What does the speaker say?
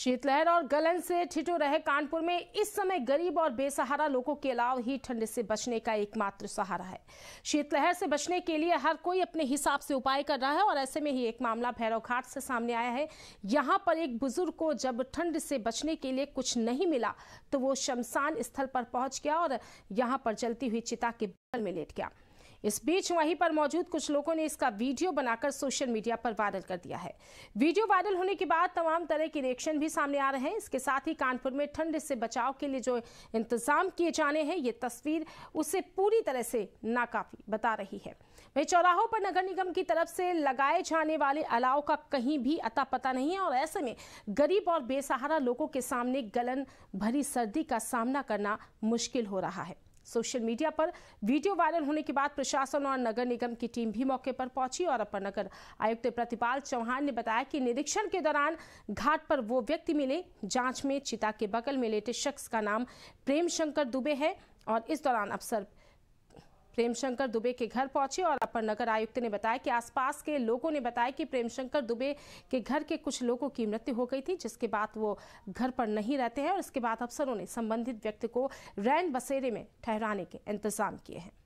शीतलहर और गलन से ठिठुर रहे कानपुर में इस समय गरीब और बेसहारा लोगों के अलाव ही ठंड से बचने का एकमात्र सहारा है शीतलहर से बचने के लिए हर कोई अपने हिसाब से उपाय कर रहा है और ऐसे में ही एक मामला भैरव घाट से सामने आया है यहाँ पर एक बुजुर्ग को जब ठंड से बचने के लिए कुछ नहीं मिला तो वो शमशान स्थल पर पहुंच गया और यहाँ पर जलती हुई चिता के बगल में लेट गया इस बीच वहीं पर मौजूद कुछ लोगों ने इसका वीडियो बनाकर सोशल मीडिया पर वायरल कर दिया है वीडियो वायरल होने के बाद तमाम तरह के रिएक्शन भी सामने आ रहे हैं इसके साथ ही कानपुर में ठंड से बचाव के लिए जो इंतजाम किए जाने हैं ये तस्वीर उसे पूरी तरह से नाकाफी बता रही है वही चौराहों पर नगर निगम की तरफ से लगाए जाने वाले अलाव का कहीं भी अता पता नहीं है और ऐसे में गरीब और बेसहारा लोगों के सामने गलन भरी सर्दी का सामना करना मुश्किल हो रहा है सोशल मीडिया पर वीडियो वायरल होने के बाद प्रशासन और नगर निगम की टीम भी मौके पर पहुंची और अपर नगर आयुक्त प्रतिपाल चौहान ने बताया कि निरीक्षण के दौरान घाट पर वो व्यक्ति मिले जांच में चिता के बगल में लेटे शख्स का नाम प्रेम शंकर दुबे है और इस दौरान अफसर प्रेमशंकर दुबे के घर पहुंचे और अपर नगर आयुक्त ने बताया कि आसपास के लोगों ने बताया कि प्रेमशंकर दुबे के घर के कुछ लोगों की मृत्यु हो गई थी जिसके बाद वो घर पर नहीं रहते हैं और इसके बाद अफसरों ने संबंधित व्यक्ति को रैन बसेरे में ठहराने के इंतजाम किए हैं